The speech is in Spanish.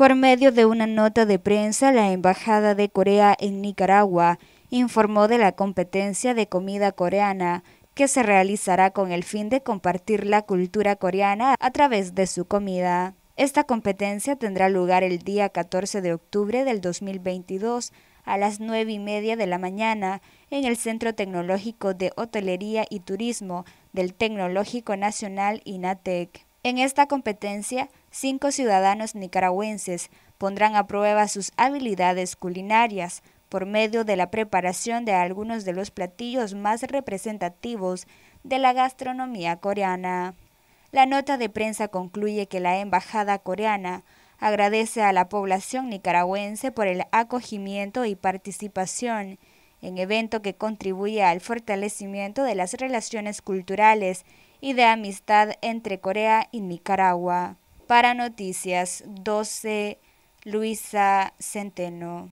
Por medio de una nota de prensa, la Embajada de Corea en Nicaragua informó de la competencia de comida coreana que se realizará con el fin de compartir la cultura coreana a través de su comida. Esta competencia tendrá lugar el día 14 de octubre del 2022 a las 9 y media de la mañana en el Centro Tecnológico de Hotelería y Turismo del Tecnológico Nacional INATEC. En esta competencia, cinco ciudadanos nicaragüenses pondrán a prueba sus habilidades culinarias por medio de la preparación de algunos de los platillos más representativos de la gastronomía coreana. La nota de prensa concluye que la Embajada coreana agradece a la población nicaragüense por el acogimiento y participación en evento que contribuye al fortalecimiento de las relaciones culturales y de amistad entre Corea y Nicaragua. Para Noticias 12, Luisa Centeno.